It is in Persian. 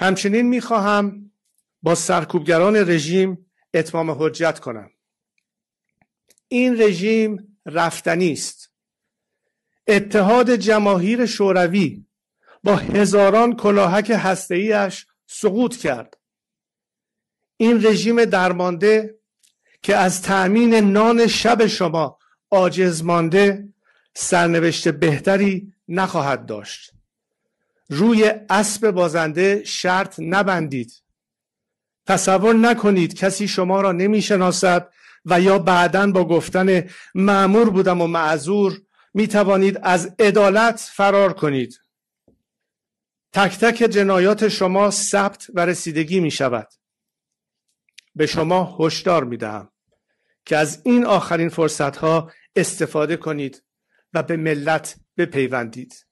همچنین میخواهم با سرکوبگران رژیم اتمام حجت کنم این رژیم رفتنی است اتحاد جماهیر شوروی با هزاران کلاهک هسته‌ایش سقوط کرد این رژیم درمانده که از تأمین نان شب شما عاجز مانده سرنوشت بهتری نخواهد داشت روی اسب بازنده شرط نبندید تصور نکنید کسی شما را نمیشناسد و یا بعدا با گفتن معمور بودم و معذور می توانید از عدالت فرار کنید تک تک جنایات شما ثبت و رسیدگی می شود به شما هشدار می دهم که از این آخرین فرصت ها استفاده کنید و به ملت بپیوندید